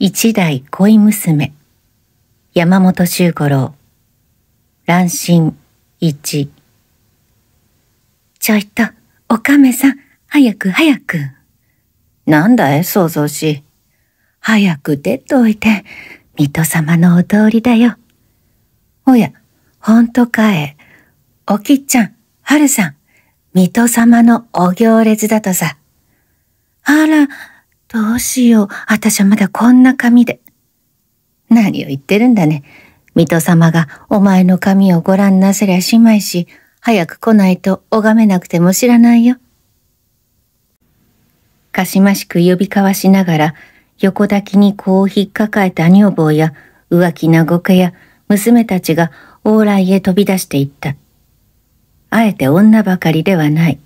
一代恋娘山本周五郎乱心一ちょいとおかめさん早く早くなんだい想像し早く出ておいて水戸様のお通りだよおやほんとかえおきっちゃんはるさん水戸様のお行列だとさあらどうしよう。私はまだこんな髪で。何を言ってるんだね。水戸様がお前の髪をご覧なせりゃしまいし、早く来ないと拝めなくても知らないよ。かしましく呼び交わしながら、横抱きに子を引っかかえた女房や、浮気なご家や、娘たちが往来へ飛び出していった。あえて女ばかりではない。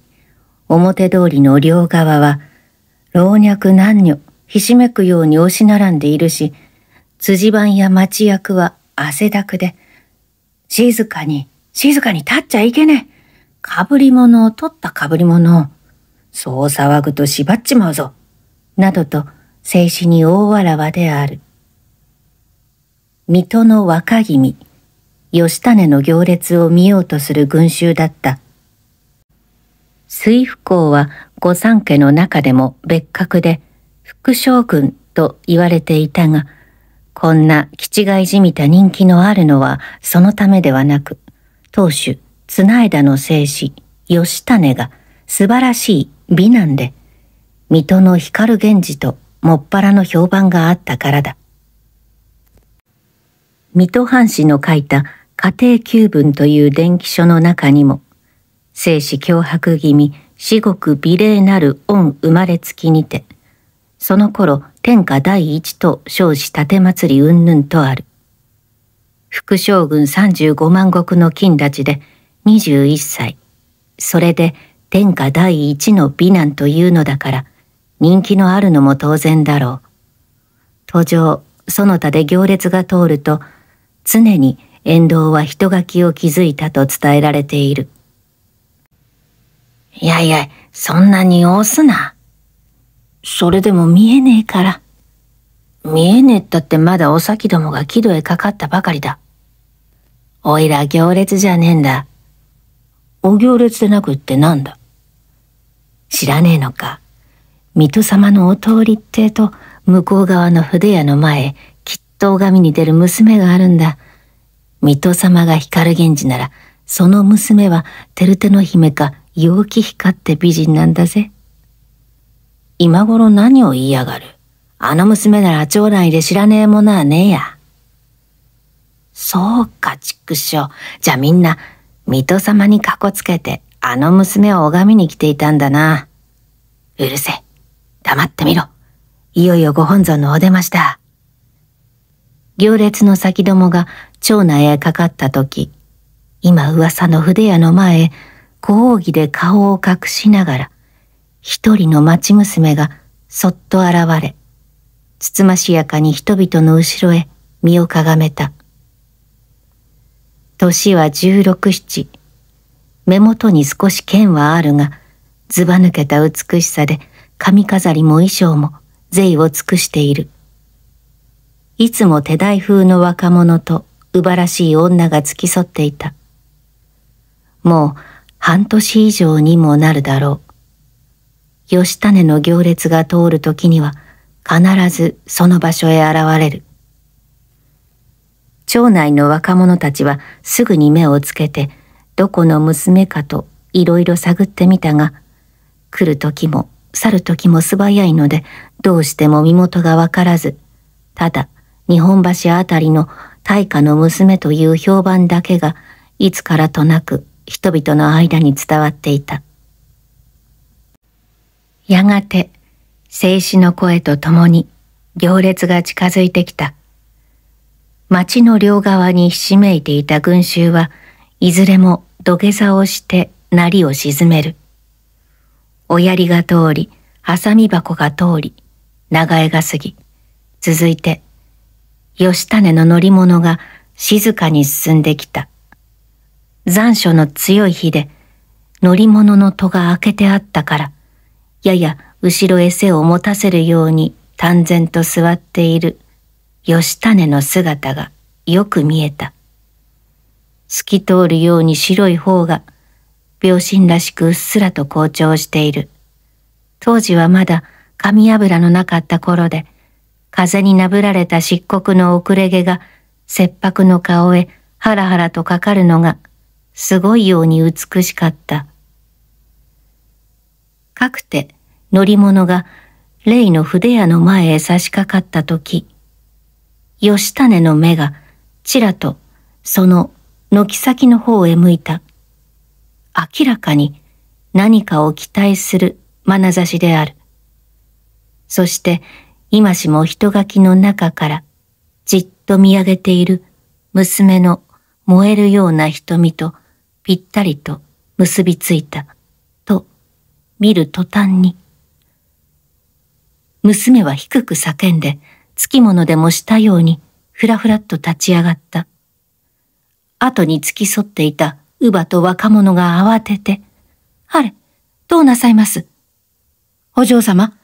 表通りの両側は、老若男女、ひしめくように押し並んでいるし、辻番や町役は汗だくで、静かに、静かに立っちゃいけねえ。かぶり物を取ったかぶり物を、そう騒ぐと縛っちまうぞ。などと、静止に大わらわである。水戸の若君、吉種の行列を見ようとする群衆だった。水不幸は御三家の中でも別格で副将軍と言われていたが、こんな気違いじみた人気のあるのはそのためではなく、当主、綱枝の生死、義種が素晴らしい美男で、水戸の光源氏ともっぱらの評判があったからだ。水戸藩士の書いた家庭旧文という伝記書の中にも、生死脅迫気味、至極美麗なる御生まれつきにて、その頃天下第一と称し盾祭り云々とある。副将軍35万石の金立ちで21歳。それで天下第一の美男というのだから、人気のあるのも当然だろう。途上、その他で行列が通ると、常に沿道は人垣を築いたと伝えられている。いやいや、そんなに押すな。それでも見えねえから。見えねえったってまだお先どもが木戸へかかったばかりだ。おいら行列じゃねえんだ。お行列でなくってなんだ知らねえのか。水戸様のお通りってと、向こう側の筆屋の前、きっと拝みに出る娘があるんだ。水戸様が光源氏なら、その娘は、てるての姫か、陽気光って美人なんだぜ。今頃何を言いやがる。あの娘なら町内で知らねえものはねえや。そうか、畜生。じゃあみんな、水戸様にかこつけて、あの娘を拝みに来ていたんだな。うるせえ。黙ってみろ。いよいよご本尊のお出ました。行列の先どもが町内へかかった時、今噂の筆屋の前へ、講義で顔を隠しながら、一人の町娘がそっと現れ、つつましやかに人々の後ろへ身をかがめた。年は十六七。目元に少し剣はあるが、ずば抜けた美しさで髪飾りも衣装も贅を尽くしている。いつも手代風の若者とうばらしい女が付き添っていた。もう半年以上にもなるだろう。吉種の行列が通る時には必ずその場所へ現れる。町内の若者たちはすぐに目をつけて、どこの娘かといろいろ探ってみたが、来る時も去る時も素早いので、どうしても身元がわからず、ただ日本橋あたりの大家の娘という評判だけが、いつからとなく人々の間に伝わっていた。やがて、静止の声と共に行列が近づいてきた。町の両側にひしめいていた群衆はいずれも土下座をしてなりを沈める。おやりが通り、ハサミ箱が通り、長江が過ぎ、続いて、吉種の乗り物が静かに進んできた。残暑の強い日で、乗り物の戸が開けてあったから、やや後ろへ背を持たせるように淡然と座っている吉種の姿がよく見えた。透き通るように白い方が、病心らしくうっすらと好調している。当時はまだ紙油のなかった頃で、風になぶられた漆黒の遅れ毛が切迫の顔へハラハラとかかるのがすごいように美しかった。かくて乗り物がレイの筆屋の前へ差し掛かった時、吉種の目がちらとその軒先の方へ向いた。明らかに何かを期待する眼差しである。そして今しも人垣の中からじっと見上げている娘の燃えるような瞳とぴったりと結びついた、と、見る途端に。娘は低く叫んで、つきものでもしたように、ふらふらっと立ち上がった。後に付き添っていた乳母と若者が慌てて、あれ、どうなさいますお嬢様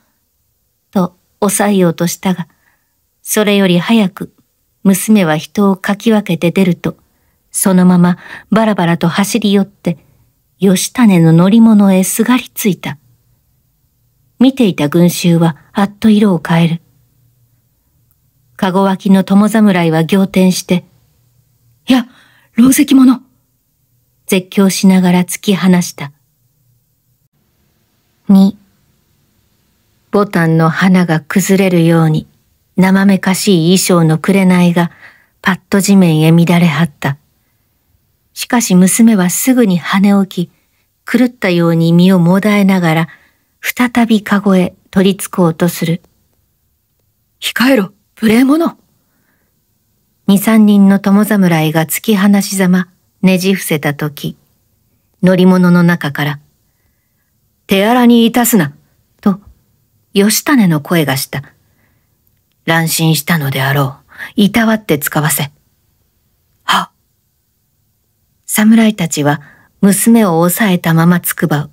と抑えようとしたが、それより早く娘は人をかき分けて出ると、そのままバラバラと走り寄って、吉種の乗り物へすがりついた。見ていた群衆はあっと色を変える。籠脇の友侍は仰天して、いや、老石者絶叫しながら突き放した。二、ボタンの花が崩れるように、生めかしい衣装の紅がパッと地面へ乱れ張った。しかし娘はすぐに跳ね起き、狂ったように身をもだえながら、再び籠へ取り付こうとする。控えろ、無礼者二三人の友侍が突き放しざま、ねじ伏せた時、乗り物の中から、手荒にいたすな、と、吉種の声がした。乱心したのであろう。いたわって使わせ。侍たちは娘を押さえたままつくばう。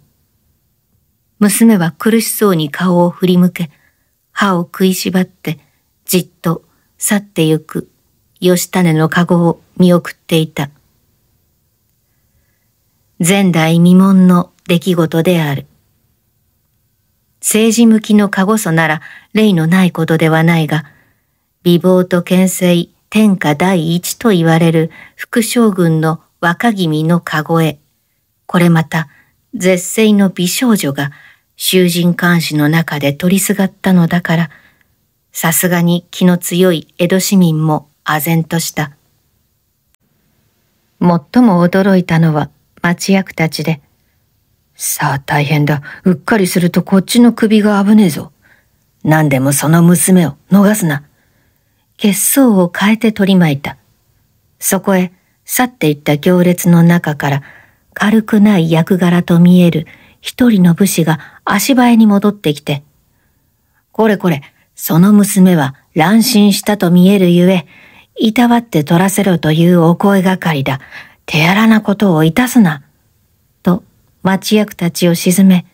娘は苦しそうに顔を振り向け、歯を食いしばって、じっと去ってゆく吉種の籠を見送っていた。前代未聞の出来事である。政治向きの籠そなら例のないことではないが、美貌と牽制天下第一と言われる副将軍の若君の籠へ。これまた、絶世の美少女が囚人監視の中で取りすがったのだから、さすがに気の強い江戸市民も唖然とした。最も驚いたのは町役たちで、さあ大変だ。うっかりするとこっちの首が危ねえぞ。何でもその娘を逃すな。血相を変えて取り巻いた。そこへ、去っていった行列の中から軽くない役柄と見える一人の武士が足早に戻ってきて、これこれ、その娘は乱心したと見えるゆえ、いたわって取らせろというお声がかりだ。手荒なことをいたすな。と、町役たちを沈め、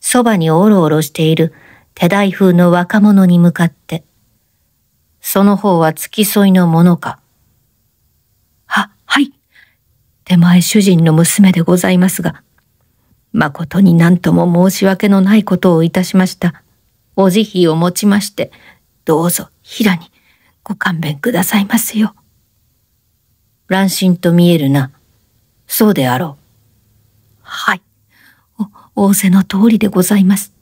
そばにおろおろしている手代風の若者に向かって、その方は付き添いのものか、手前主人の娘でございますが、誠に何とも申し訳のないことをいたしました。お慈悲をもちまして、どうぞ平にご勘弁くださいますよ。乱心と見えるな。そうであろう。はい。お、仰せの通りでございます。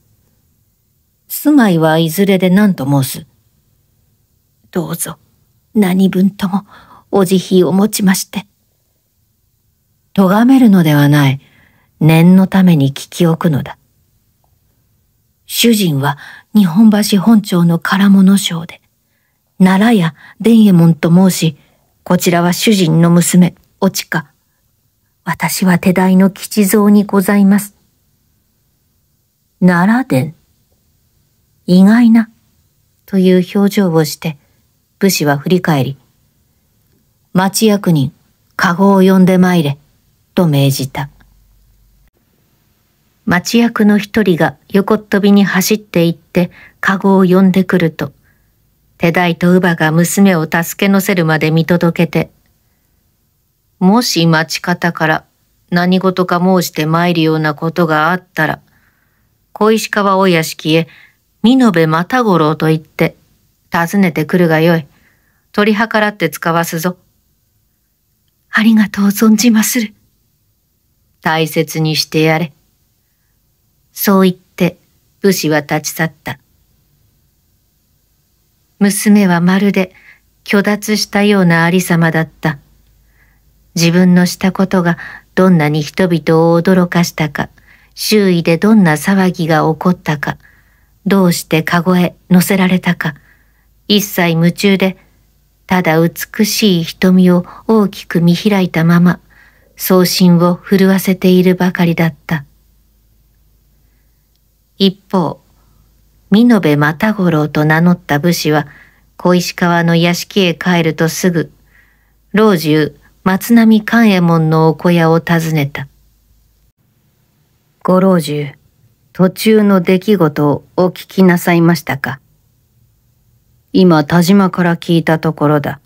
住まいはいずれで何と申す。どうぞ、何分とも、お慈悲をもちまして、咎めるのではない、念のために聞き置くのだ。主人は日本橋本町の唐物商で、奈良屋伝右衛門と申し、こちらは主人の娘、おちか。私は手代の吉蔵にございます。奈良伝。意外な、という表情をして、武士は振り返り、町役人、籠を呼んで参れ。と命じた。町役の一人が横っ飛びに走って行って籠を呼んでくると、手代と乳母が娘を助け乗せるまで見届けて、もし町方から何事か申して参るようなことがあったら、小石川お屋敷へ、美延又五郎と言って、訪ねてくるがよい。取り計らって使わすぞ。ありがとう存じまする。大切にしてやれ。そう言って武士は立ち去った。娘はまるで虚脱したようなありさまだった。自分のしたことがどんなに人々を驚かしたか、周囲でどんな騒ぎが起こったか、どうしてかごへ乗せられたか、一切夢中で、ただ美しい瞳を大きく見開いたまま、送信を震わせているばかりだった。一方、美延又五郎と名乗った武士は、小石川の屋敷へ帰るとすぐ、老中松並勘右衛門のお小屋を訪ねた。ご老中、途中の出来事をお聞きなさいましたか今田島から聞いたところだ。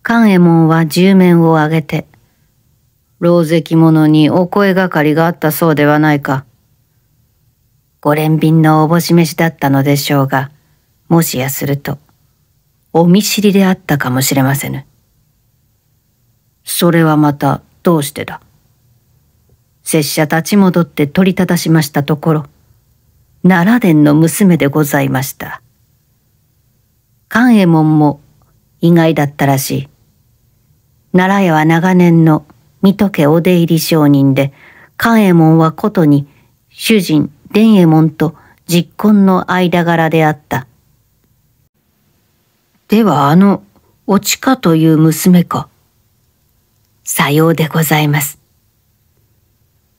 勘右衛門は十面を上げて、老関者にお声がかりがあったそうではないか。ご連便のおぼし飯だったのでしょうが、もしやすると、お見知りであったかもしれませぬ。それはまたどうしてだ。拙者立ち戻って取り立たしましたところ、奈良殿の娘でございました。勘右衛門も意外だったらしい。奈良屋は長年の水戸家お出入り商人で、勘右衛門はことに、主人伝右衛門と実婚の間柄であった。ではあの、おちかという娘か。さようでございます。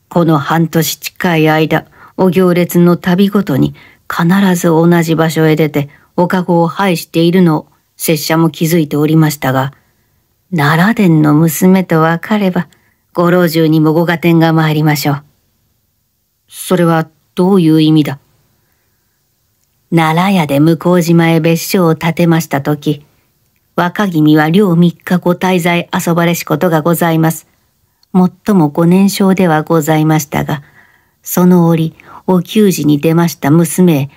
この半年近い間、お行列の旅ごとに必ず同じ場所へ出て、おかごを拝しているのを拙者も気づいておりましたが、奈良殿の娘とわかれば、ご老中にもご加点が参りましょう。それはどういう意味だ奈良屋で向島へ別所を建てましたとき、若君は両三日ご滞在遊ばれしことがございます。もっともご年少ではございましたが、その折、お給仕に出ました娘へ、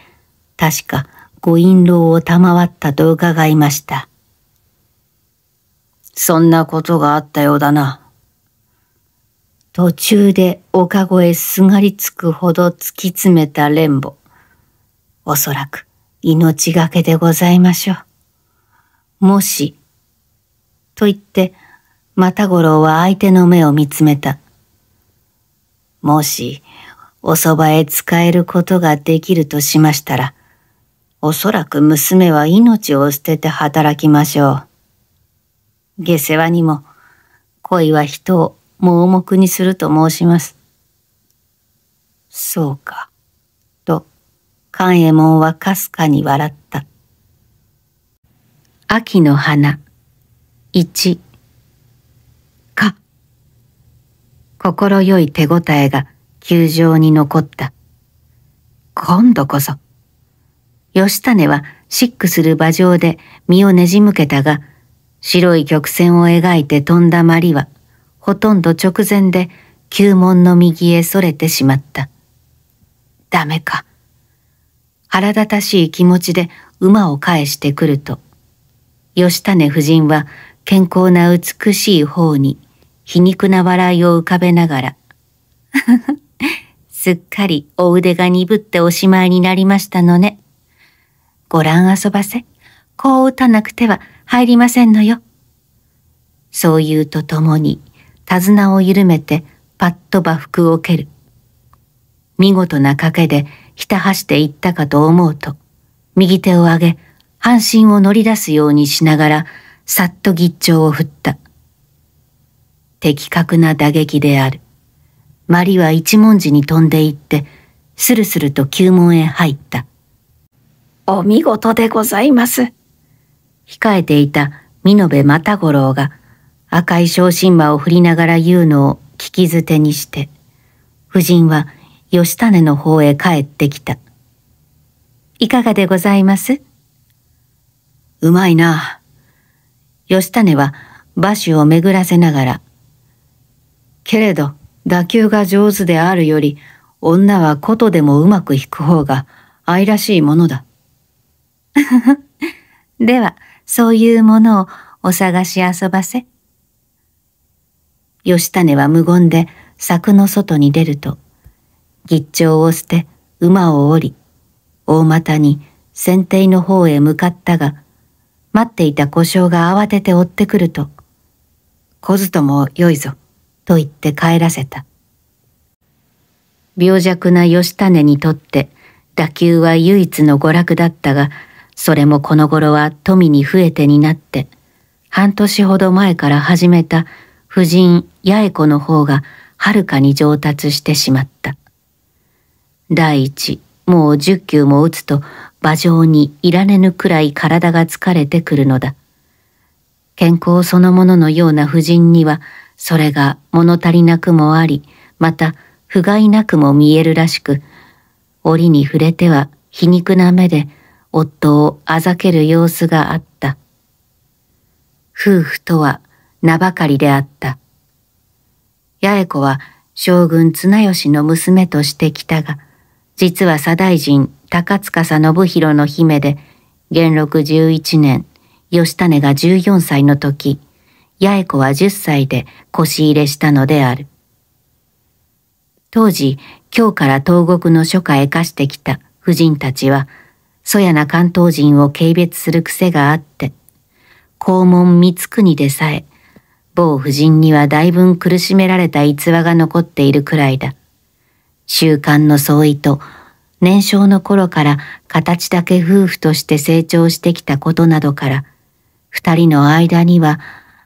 確かご印籠を賜ったと伺いました。そんなことがあったようだな。途中で丘越へすがりつくほど突き詰めた蓮母。おそらく命がけでございましょう。もし、と言って、また五郎は相手の目を見つめた。もし、おそばへ使えることができるとしましたら、おそらく娘は命を捨てて働きましょう。下世話にも、恋は人を盲目にすると申します。そうか、と、勘右衛門はかすかに笑った。秋の花、一、か。心よい手応えが球場に残った。今度こそ。吉種はシックする馬上で身をねじむけたが、白い曲線を描いて飛んだまりは、ほとんど直前で旧門の右へ逸れてしまった。ダメか。腹立たしい気持ちで馬を返してくると、吉種夫人は健康な美しい方に皮肉な笑いを浮かべながら、すっかりお腕が鈍っておしまいになりましたのね。ご覧遊ばせ。こう打たなくては入りませんのよ。そう言うとともに、手綱を緩めてパッと馬服を蹴る。見事な賭けでひた走っていったかと思うと、右手を上げ、半身を乗り出すようにしながら、さっと吉兆を振った。的確な打撃である。マリは一文字に飛んでいって、スルスルと旧門へ入った。お見事でございます。控えていた美部又五郎が赤い小心馬を振りながら言うのを聞き捨てにして、夫人は吉種の方へ帰ってきた。いかがでございますうまいな。吉種は馬首を巡らせながら。けれど、打球が上手であるより、女はことでもうまく引く方が愛らしいものだ。では、そういうものをお探し遊ばせ。吉種は無言で柵の外に出ると、吉兆を捨て馬を降り、大股に先底の方へ向かったが、待っていた故障が慌てて追ってくると、小ずともよいぞ、と言って帰らせた。病弱な吉種にとって、打球は唯一の娯楽だったが、それもこの頃は富に増えてになって、半年ほど前から始めた夫人八重子の方がはるかに上達してしまった。第一、もう十球も打つと馬上にいられぬくらい体が疲れてくるのだ。健康そのもののような夫人には、それが物足りなくもあり、また不甲斐なくも見えるらしく、折に触れては皮肉な目で夫をあざける様子があった。夫婦とは名ばかりであった。八重子は将軍綱吉の娘としてきたが、実は左大臣高塚信弘の姫で、元禄11年、義種が14歳の時、八重子は10歳で腰入れしたのである。当時、京から東国の書家へ貸してきた婦人たちは、そやな関東人を軽蔑する癖があって、公門三国でさえ、某夫人には大分苦しめられた逸話が残っているくらいだ。習慣の相違と、年少の頃から形だけ夫婦として成長してきたことなどから、二人の間には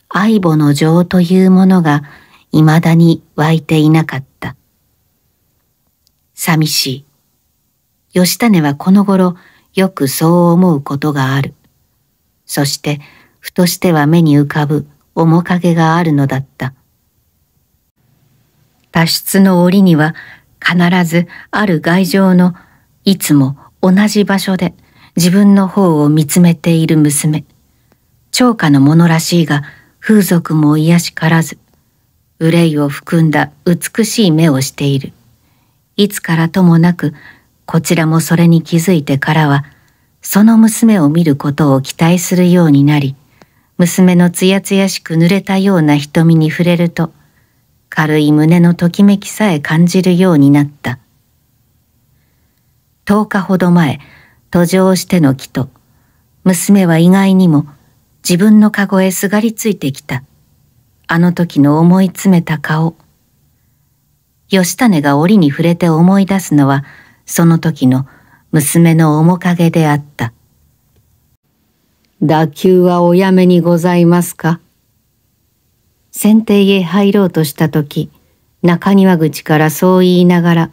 愛母の情というものが未だに湧いていなかった。寂しい。吉種はこの頃、よくそう思うことがある。そして、ふとしては目に浮かぶ面影があるのだった。脱出の檻には必ずある外情のいつも同じ場所で自分の方を見つめている娘。超過のものらしいが風俗も癒しからず、憂いを含んだ美しい目をしている。いつからともなくこちらもそれに気づいてからは、その娘を見ることを期待するようになり、娘のつやつやしく濡れたような瞳に触れると、軽い胸のときめきさえ感じるようになった。10日ほど前、途上しての木と、娘は意外にも自分の籠へすがりついてきた。あの時の思い詰めた顔。吉種が檻に触れて思い出すのは、その時の娘の面影であった。打球はおやめにございますか先底へ入ろうとした時、中庭口からそう言いながら、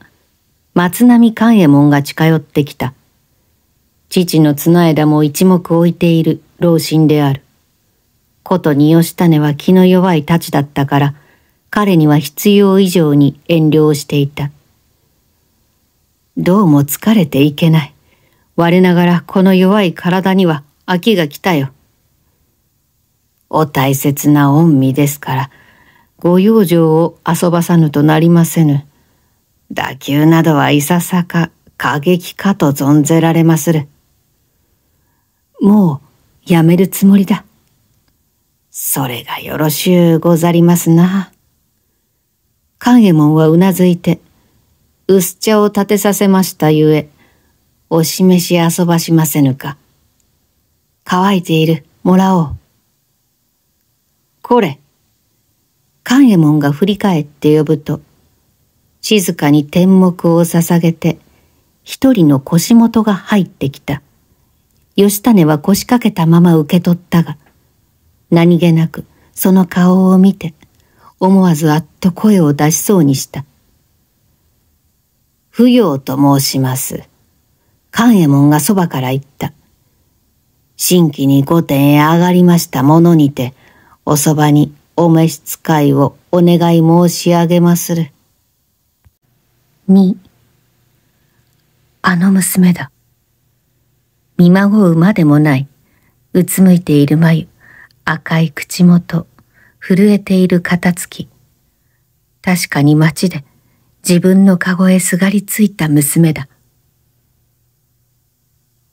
松並勘右衛門が近寄ってきた。父の綱枝も一目置いている老人である。ことに吉種は気の弱い太刀だったから、彼には必要以上に遠慮をしていた。どうも疲れていけない。我ながらこの弱い体には飽きが来たよ。お大切な恩身ですから、ご養生を遊ばさぬとなりませぬ。打球などはいささか過激かと存ぜられまする。もうやめるつもりだ。それがよろしゅうござりますな。勘右衛門はうなずいて薄茶を立てさせましたゆえ、お示し遊ばしませぬか。乾いている、もらおう。これ。勘右衛門が振り返って呼ぶと、静かに天目を捧げて、一人の腰元が入ってきた。吉種は腰掛けたまま受け取ったが、何気なくその顔を見て、思わずあっと声を出しそうにした。不要と申します。勘右衛門がそばから言った。新規に御殿へ上がりましたものにて、おそばにお召し使いをお願い申し上げまする。二、あの娘だ。見まごうまでもない、うつむいている眉、赤い口元、震えている肩つき。確かに街で、自分の籠へすがりついた娘だ。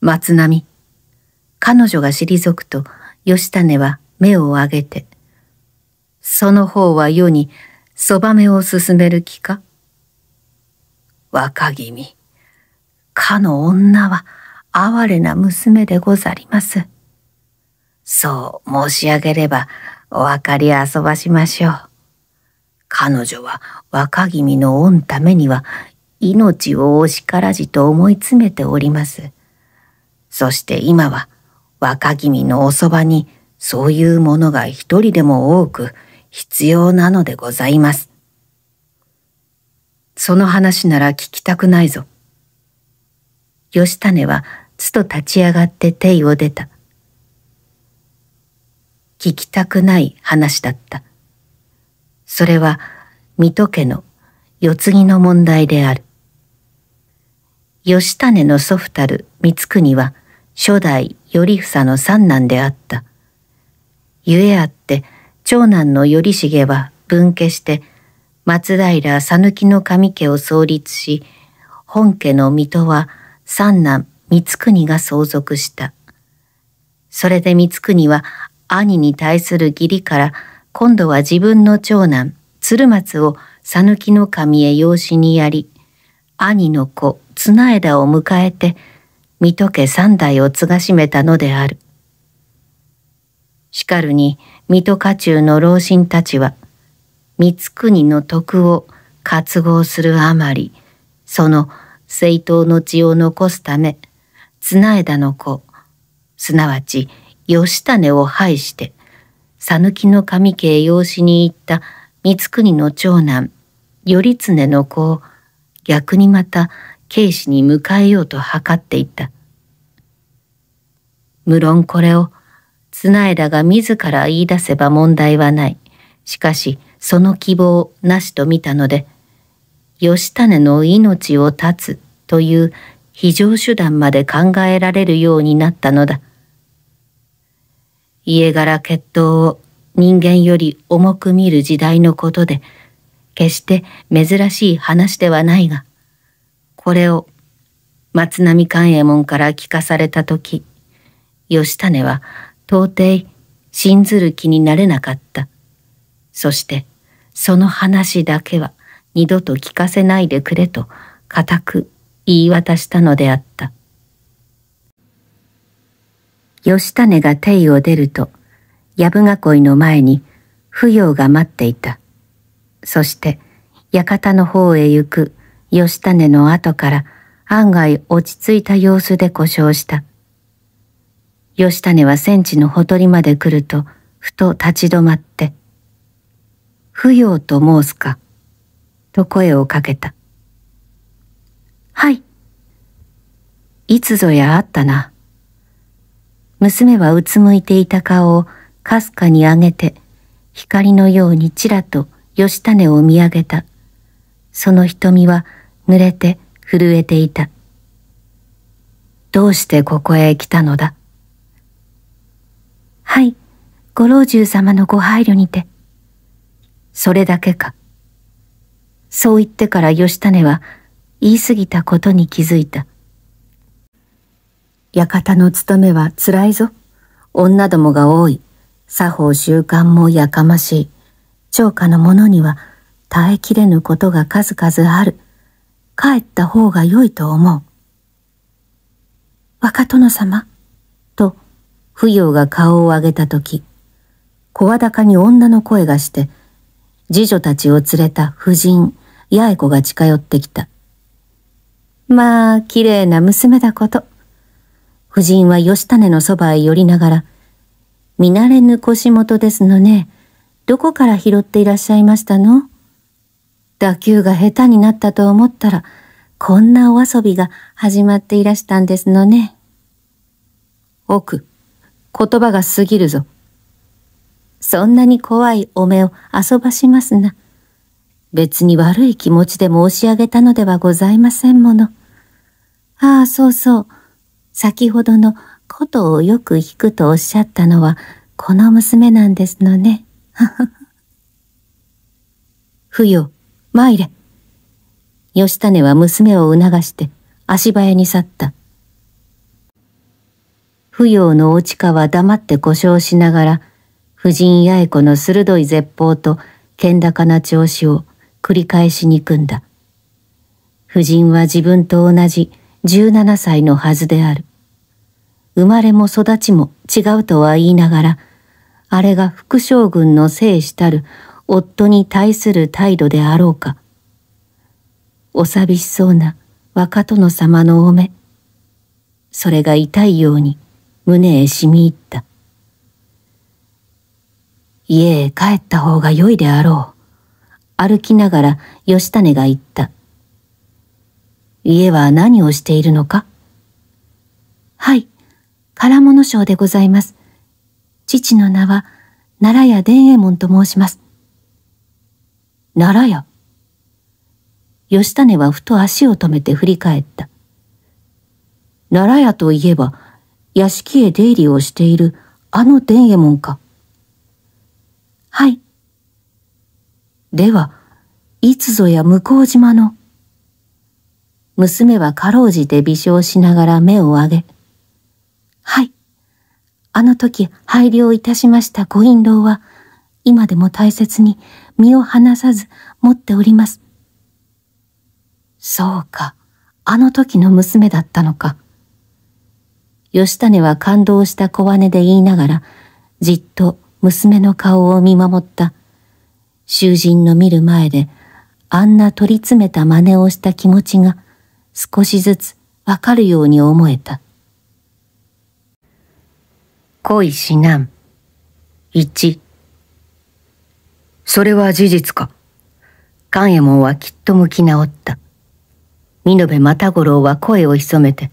松波、彼女が退くと、義種は目を上げて、その方は世にそばめを進める気か若君、かの女は哀れな娘でござります。そう申し上げれば、お分かりあそばしましょう。彼女は若君の御ためには命を惜しからじと思い詰めております。そして今は若君のおそばにそういうものが一人でも多く必要なのでございます。その話なら聞きたくないぞ。義種はつと立ち上がって手を出た。聞きたくない話だった。それは水戸家の世継ぎの問題である。義種の祖父たる光国は初代頼房の三男であった。ゆえあって長男の頼重は分家して松平讃岐の神家を創立し、本家の水戸は三男光国が相続した。それで光国は兄に対する義理から今度は自分の長男、鶴松を讃岐の神へ養子にやり、兄の子、綱枝を迎えて、水戸家三代を継がしめたのである。しかるに、水戸家中の老人たちは、光国の徳を活合するあまり、その正当の血を残すため、綱枝の子、すなわち義種を拝して、讃岐の神家へ養子に行った光国の長男、頼常の子を逆にまた慶氏に迎えようと図っていた。無論これを綱枝が自ら言い出せば問題はない。しかしその希望なしと見たので、義種の命を絶つという非常手段まで考えられるようになったのだ。家柄血統を人間より重く見る時代のことで、決して珍しい話ではないが、これを松並勘右衛門から聞かされた時、義種は到底信ずる気になれなかった。そしてその話だけは二度と聞かせないでくれと固く言い渡したのであった。義種が帝を出ると、藪囲いの前に扶養が待っていた。そして、館の方へ行く義種の後から案外落ち着いた様子で故障した。義種は戦地のほとりまで来ると、ふと立ち止まって、扶養と申すか、と声をかけた。はい。いつぞやあったな。娘はうつむいていた顔をかすかに上げて、光のようにちらと吉種を見上げた。その瞳は濡れて震えていた。どうしてここへ来たのだはい、ご老中様のご配慮にて。それだけか。そう言ってから吉種は言い過ぎたことに気づいた。館の務めは辛いぞ。女どもが多い。作法習慣もやかましい。長家の者には耐えきれぬことが数々ある。帰った方が良いと思う。若殿様、と、不要が顔を上げたとき、声高に女の声がして、次女たちを連れた夫人、八重子が近寄ってきた。まあ、綺麗な娘だこと。夫人は吉種のそばへ寄りながら、見慣れぬ腰元ですのね。どこから拾っていらっしゃいましたの打球が下手になったと思ったら、こんなお遊びが始まっていらしたんですのね。奥、言葉が過ぎるぞ。そんなに怖いお目を遊ばしますな。別に悪い気持ちで申し上げたのではございませんもの。ああ、そうそう。先ほどの琴をよく弾くとおっしゃったのは、この娘なんですのね。不要、参れ。吉種は娘を促して足早に去った。不要の落かは黙って故障しながら、婦人八重子の鋭い絶望と剣高な調子を繰り返し憎んだ。夫人は自分と同じ17歳のはずである。生まれも育ちも違うとは言いながら、あれが副将軍の生死たる夫に対する態度であろうか。お寂しそうな若殿様のお目。それが痛いように胸へ染み入った。家へ帰った方が良いであろう。歩きながら吉種が言った。家は何をしているのかはい、唐物商でございます。父の名は、奈良屋伝右衛門と申します。奈良屋吉種はふと足を止めて振り返った。奈良屋といえば、屋敷へ出入りをしているあの伝右衛門か。はい。では、いつぞや向島の。娘はかろうじて微笑しながら目を上げ、はい。あの時拝領いたしましたご印籠は、今でも大切に身を離さず持っております。そうか、あの時の娘だったのか。吉種は感動した小姉で言いながら、じっと娘の顔を見守った。囚人の見る前で、あんな取り詰めた真似をした気持ちが、少しずつわかるように思えた。恋しなん。それは事実か。勘右衛門はきっと向き直った。美延又五郎は声を潜めて、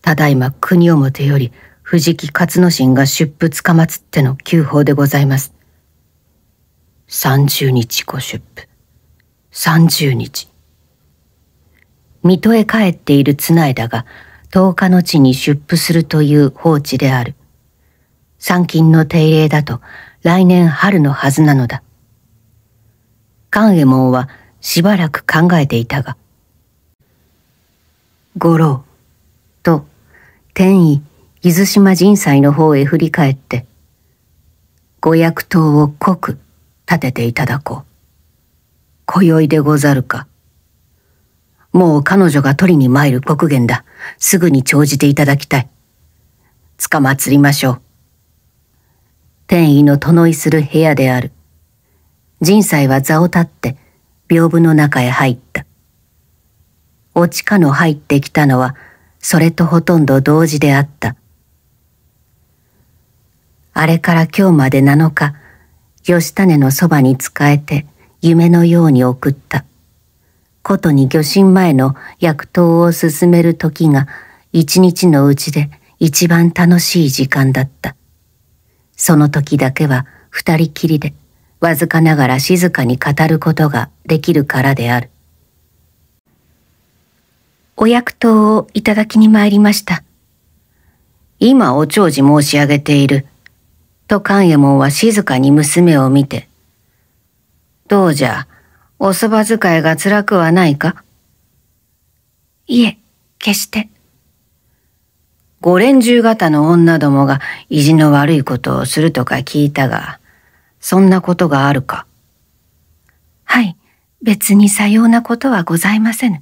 ただいま国表より藤木勝之進が出仏かまつっての旧法でございます。三十日ご出布。三十日。水戸へ帰っている綱枝だが、10日の地に出布するという放置である。参勤の定例だと来年春のはずなのだ。勘右衛門はしばらく考えていたが、五郎、と、天意、伊豆島人祭の方へ振り返って、五役刀を濃く立てていただこう。今宵でござるか。もう彼女が取りに参る国言だ。すぐに長じていただきたい。つかまつりましょう。天意の殿いする部屋である。人才は座を立って、屏風の中へ入った。おちかの入ってきたのは、それとほとんど同時であった。あれから今日まで7日、吉種のそばに仕えて夢のように送った。ことに魚神前の薬湯を進める時が一日のうちで一番楽しい時間だった。その時だけは二人きりで、わずかながら静かに語ることができるからである。お薬湯をいただきに参りました。今お長寿申し上げている。と勘右衛門は静かに娘を見て。どうじゃ、お蕎麦使いが辛くはないかいえ、決して。五連中型の女どもが意地の悪いことをするとか聞いたが、そんなことがあるかはい、別にさようなことはございませぬ。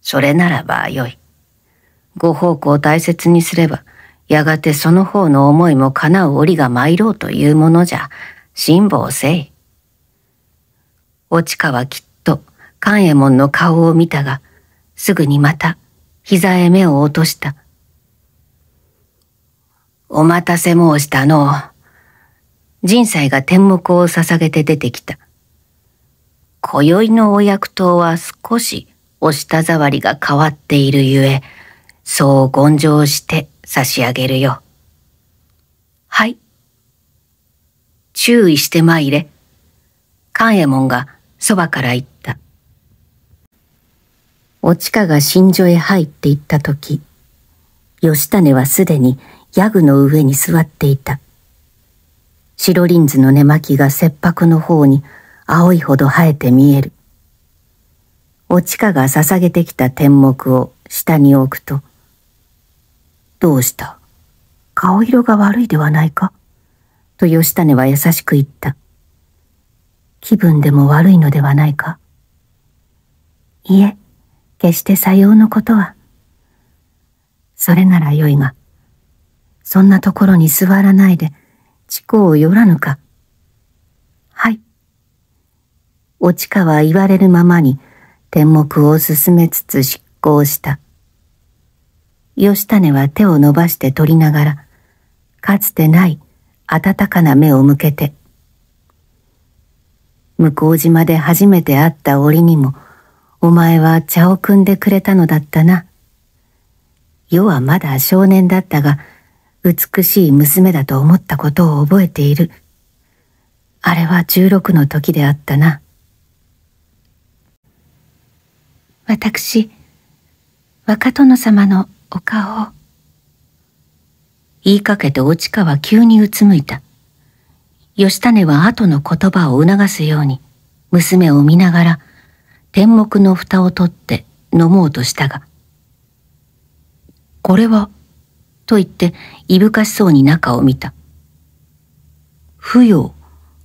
それならばよい。ご奉公を大切にすれば、やがてその方の思いも叶う折が参ろうというものじゃ、辛抱せい。おちかはきっと勘右衛門の顔を見たが、すぐにまた膝へ目を落とした。お待たせ申したの人才が天目を捧げて出てきた。今宵のお役刀は少しお舌触りが変わっているゆえ、そう言上して差し上げるよ。はい。注意して参れ。勘右衛門がそばから言った。おかが新所へ入って行った時、吉種はすでにヤグの上に座っていた。白リンズの寝巻きが切迫の方に青いほど生えて見える。おかが捧げてきた天目を下に置くと、どうした顔色が悪いではないかと吉種は優しく言った。気分でも悪いのではないか。いえ、決してさようのことは。それならよいが、そんなところに座らないで、地庫を寄らぬか。はい。おちかは言われるままに、天目を進めつつ執行した。吉種は手を伸ばして取りながら、かつてない暖かな目を向けて、向島で初めて会った折にも、お前は茶を汲んでくれたのだったな。世はまだ少年だったが、美しい娘だと思ったことを覚えている。あれは十六の時であったな。私、若殿様のお顔を。言いかけて落川急にうつむいた。義種は後の言葉を促すように、娘を見ながら、天目の蓋を取って飲もうとしたが、これは、と言っていぶかしそうに中を見た。不要、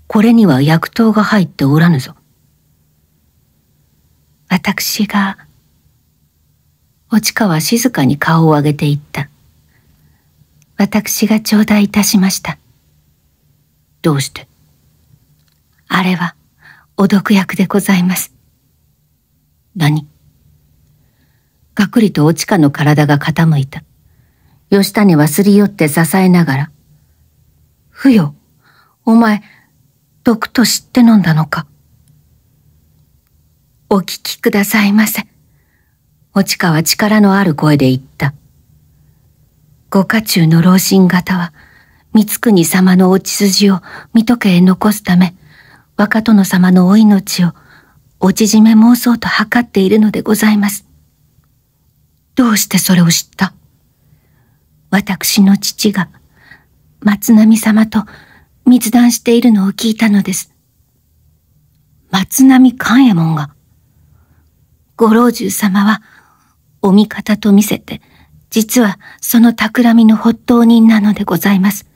これには薬湯が入っておらぬぞ。私が、おかは静かに顔を上げていった。私が頂戴いたしました。どうしてあれは、お毒薬でございます。何がくりとおちかの体が傾いた。吉谷はすり寄って支えながら。不よ、お前、毒と知って飲んだのか。お聞きくださいませ。おちかは力のある声で言った。ご家中の老人方は、光圀様のお血筋を水戸家へ残すため、若殿様のお命をお縮め妄想と図っているのでございます。どうしてそれを知った私の父が松波様と密談しているのを聞いたのです。松波勘右衛門が。ご老中様は、お味方と見せて、実はその企みの発当人なのでございます。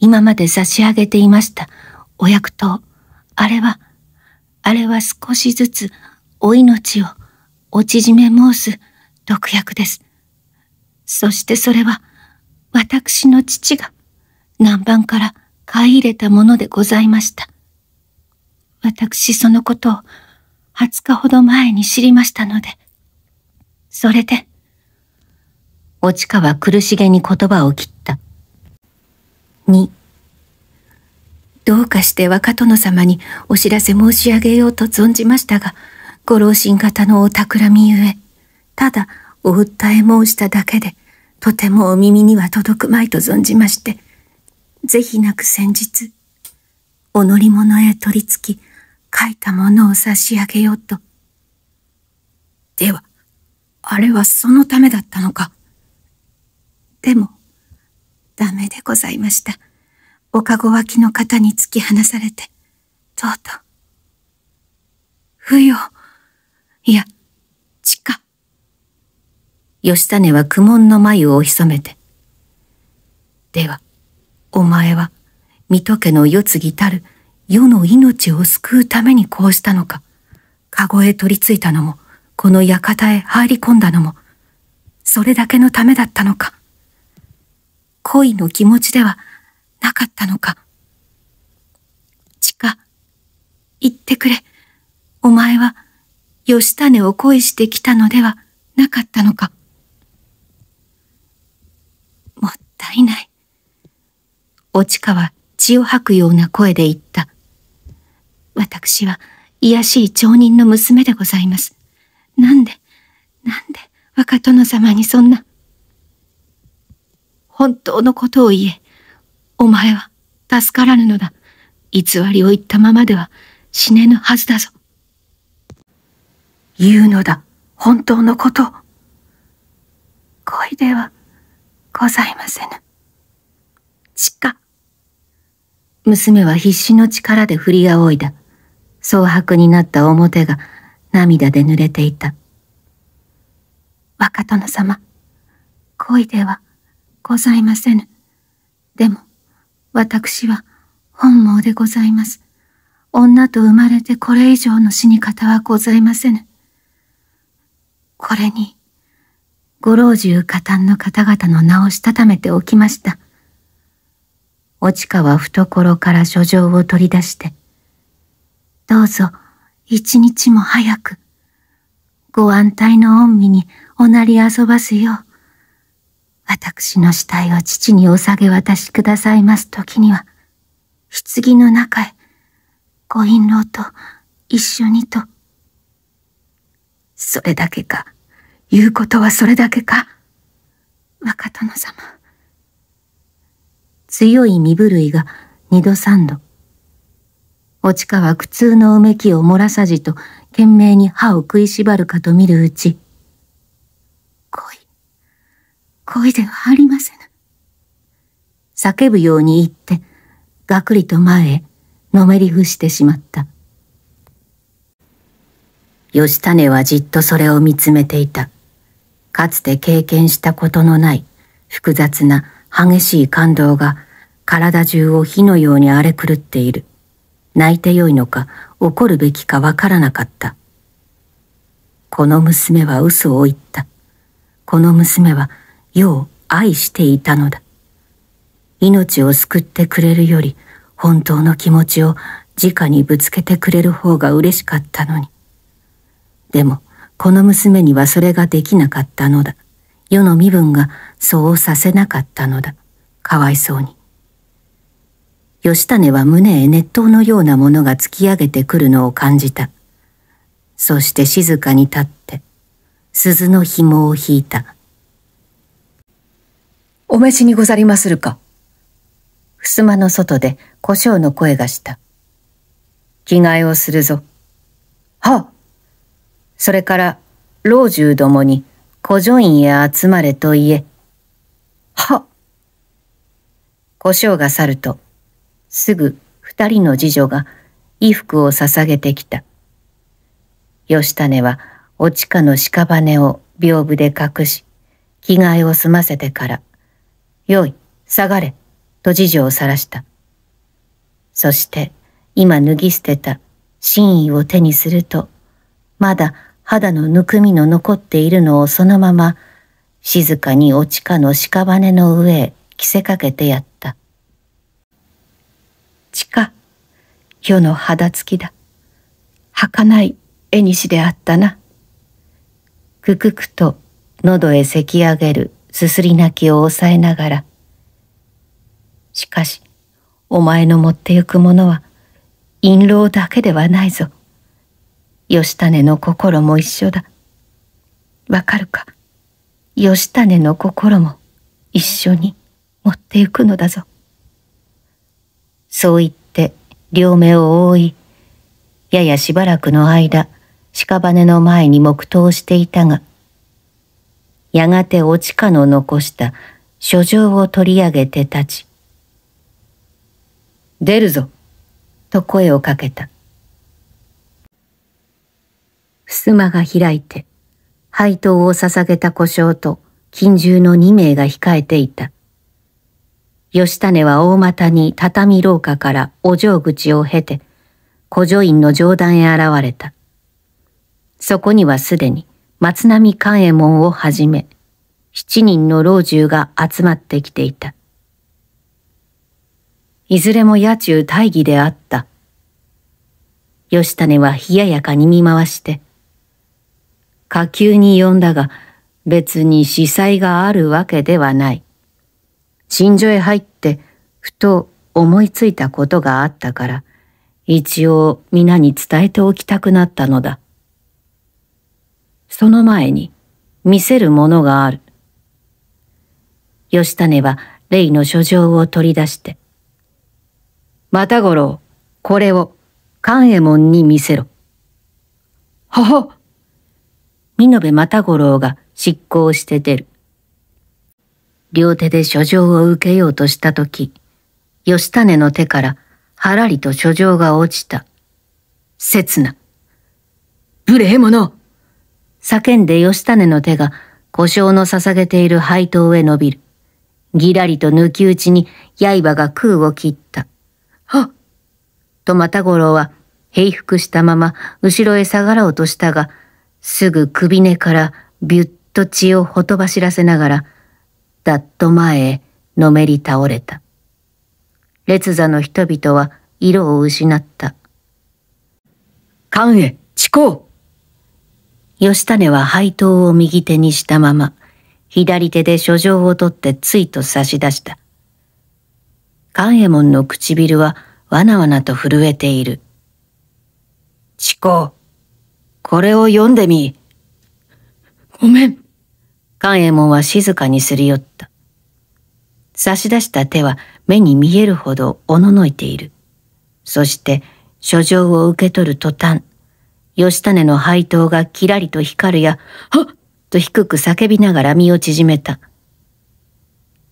今まで差し上げていましたお薬と、あれは、あれは少しずつお命をお縮め申す毒薬です。そしてそれは、私の父が南蛮から買い入れたものでございました。私そのことを20日ほど前に知りましたので、それで、か川苦しげに言葉を切った。に、どうかして若殿様にお知らせ申し上げようと存じましたが、ご老親方のお企みゆえ、ただお訴え申しただけで、とてもお耳には届くまいと存じまして、ぜひなく先日、お乗り物へ取り付き、書いたものを差し上げようと。では、あれはそのためだったのか。でも、ダメでございました。おかご脇の肩に突き放されて、とうとう。不要。いや、地下。吉種は苦悶の眉を潜めて。では、お前は、水戸家の世継ぎたる、世の命を救うためにこうしたのか。かごへ取り付いたのも、この館へ入り込んだのも、それだけのためだったのか。恋の気持ちではなかったのか。ちか、言ってくれ。お前は、吉種を恋してきたのではなかったのか。もったいない。おちかは血を吐くような声で言った。私は、癒しい町人の娘でございます。なんで、なんで、若殿様にそんな。本当のことを言え。お前は助からぬのだ。偽りを言ったままでは死ねぬはずだぞ。言うのだ。本当のこと。恋ではございませぬ。しか。娘は必死の力で振りあおいだ。蒼白になった表が涙で濡れていた。若殿様、恋ではございませぬ。でも、私は本望でございます。女と生まれてこれ以上の死に方はございませぬ。これに、ご老中加担の方々の名をしたためておきました。おかは懐から書状を取り出して、どうぞ一日も早く、ご安泰の恩美におなり遊ばすよう、私の死体を父にお下げ渡しくださいます時には、棺の中へ、ご印籠と一緒にと。それだけか、言うことはそれだけか。若殿様。強い身震いが二度三度。お落は苦痛のうめきを漏らさじと懸命に歯を食いしばるかと見るうち、恋ではありませぬ。叫ぶように言って、がくりと前へ、のめり伏してしまった。吉種はじっとそれを見つめていた。かつて経験したことのない複雑な激しい感動が体中を火のように荒れ狂っている。泣いてよいのか怒るべきかわからなかった。この娘は嘘を言った。この娘は世を愛していたのだ。命を救ってくれるより本当の気持ちを直にぶつけてくれる方が嬉しかったのに。でも、この娘にはそれができなかったのだ。世の身分がそうさせなかったのだ。かわいそうに。吉種は胸へ熱湯のようなものが突き上げてくるのを感じた。そして静かに立って、鈴の紐を引いた。お召しにござりまするか。襖の外で胡椒の声がした。着替えをするぞ。はそれから、老中どもに、古女院へ集まれと言え。は胡椒が去ると、すぐ二人の次女が衣服を捧げてきた。吉種は、お地下の屍を屏風で隠し、着替えを済ませてから、よい、下がれ、と事女を晒した。そして、今脱ぎ捨てた真意を手にすると、まだ肌のぬくみの残っているのをそのまま、静かにお地下の屍の上へ着せかけてやった。地下、世の肌つきだ。儚い絵にしであったな。くくくと喉へせき上げるすすり泣きを抑えながら、しかし、お前の持ってゆくものは、印籠だけではないぞ。吉種の心も一緒だ。わかるか吉種の心も一緒に持ってゆくのだぞ。そう言って、両目を覆い、ややしばらくの間、屍の前に黙祷していたが、やがておちかの残した書状を取り上げて立ち、出るぞと声をかけた。襖が開いて、配当を捧げた故障と近従の二名が控えていた。吉種は大股に畳廊下からお嬢口を経て、古女院の上段へ現れた。そこにはすでに、松並勘右衛門をはじめ、七人の老中が集まってきていた。いずれも野中大義であった。吉種は冷ややかに見回して、下級に呼んだが別に司祭があるわけではない。新所へ入ってふと思いついたことがあったから、一応皆に伝えておきたくなったのだ。その前に見せるものがある。吉種は例の書状を取り出して。またごろ、これを勘右衛門に見せろ。はは美濃部又五郎が執行して出る。両手で書状を受けようとしたとき、吉種の手からはらりと書状が落ちた。刹那。無礼者叫んで吉種の手が故障の捧げている廃刀へ伸びる。ぎらりと抜き打ちに刃が空を切った。はっとた五郎は、平服したまま後ろへ下がろうとしたが、すぐ首根からビュッと血をほとばしらせながら、だっと前へのめり倒れた。列座の人々は色を失った。関へ、地行義種は配当を右手にしたまま、左手で書状を取ってついと差し出した。勘右衛門の唇はわなわなと震えている。チコ、これを読んでみ。ごめん。勘右衛門は静かにすり寄った。差し出した手は目に見えるほどおののいている。そして書状を受け取る途端、義種の配当がキラリと光るや、はっと低く叫びながら身を縮めた。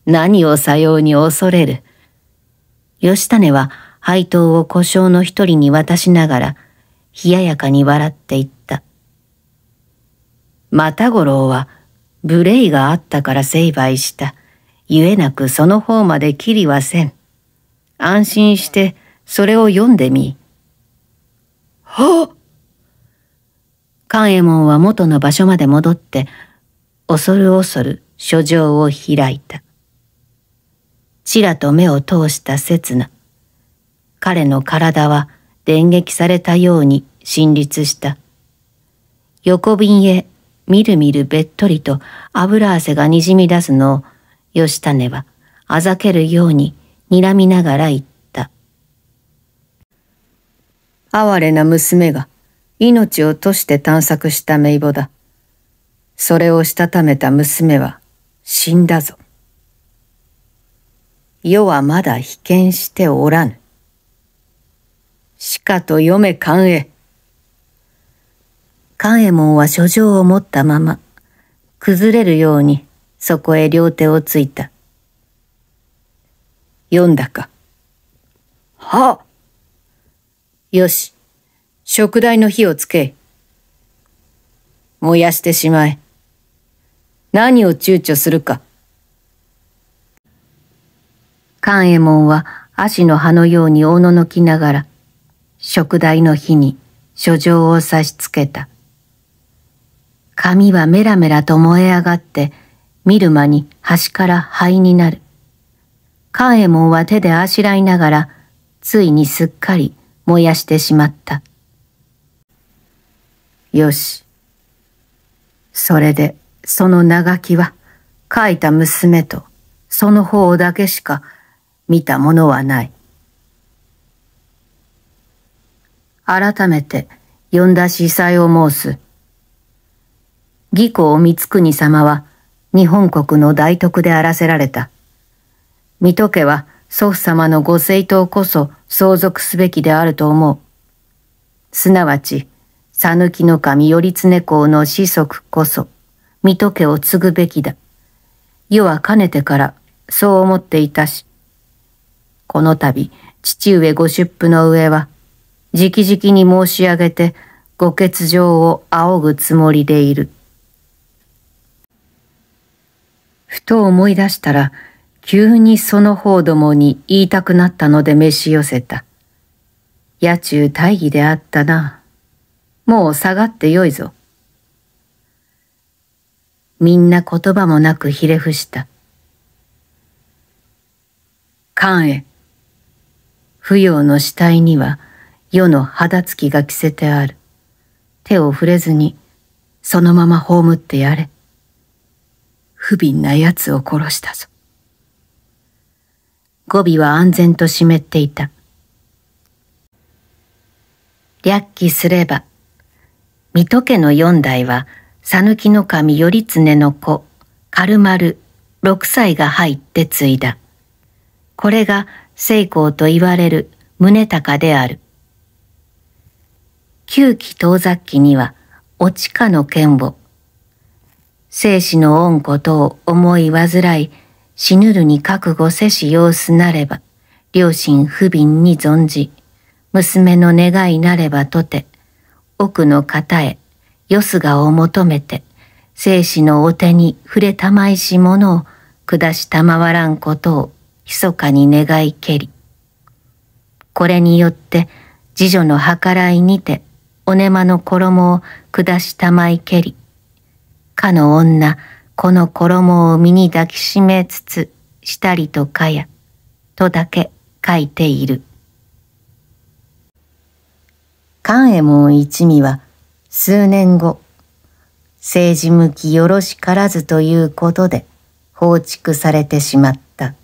何をさように恐れる。義種は配当を故障の一人に渡しながら、冷ややかに笑っていった。又五郎は、無礼があったから成敗した。ゆえなくその方まできりはせん。安心して、それを読んでみ。はっ勘右衛門は元の場所まで戻って、恐る恐る書状を開いた。ちらと目を通した刹那、彼の体は電撃されたように振立した。横瓶へみるみるべっとりと油汗がにじみ出すのを、吉種はあざけるように睨みながら言った。哀れな娘が命を賭して探索した名簿だ。それをしたためた娘は死んだぞ。世はまだ被験しておらぬ。しかと読め勘へ。勘右衛門は書状を持ったまま、崩れるようにそこへ両手をついた。読んだか。はあ。よし。食台の火をつけ。燃やしてしまえ。何を躊躇するか。勘右衛門は足の葉のようにおののきながら、食台の火に書状を差し付けた。髪はメラメラと燃え上がって、見る間に端から灰になる。勘右衛門は手であしらいながら、ついにすっかり燃やしてしまった。よし。それで、その長きは、書いた娘と、その方だけしか見たものはない。改めて、呼んだ司祭を申す。義公光国様は、日本国の大徳であらせられた。水戸家は、祖父様のご政党こそ相続すべきであると思う。すなわち、讃岐の神頼常公の子息こそ、水戸家を継ぐべきだ。世はかねてからそう思っていたし、この度、父上ご出府の上は、直々に申し上げて、ご欠場を仰ぐつもりでいる。ふと思い出したら、急にその方どもに言いたくなったので召し寄せた。夜中大義であったな。もう下がってよいぞ。みんな言葉もなくひれ伏した。関へ。不要の死体には世の肌つきが着せてある。手を触れずにそのまま葬ってやれ。不憫な奴を殺したぞ。語尾は安全と湿っていた。略記すれば水戸家の四代は、讃岐の神頼常の子、軽丸六歳が入って継いだ。これが成功と言われる宗隆である。旧期盗雑記には、お地下の剣を、生死の恩子と思い煩い、死ぬるに覚悟せし様子なれば、両親不憫に存じ、娘の願いなればとて、奥の方へ、よすがを求めて、生死のお手に触れたまいし者を下したまわらんことを密かに願いけり。これによって、次女の計らいにて、おねまの衣を下したまいけり。かの女、この衣を身に抱きしめつつ、したりとかや、とだけ書いている。勘右衛門一味は数年後、政治向きよろしからずということで放逐されてしまった。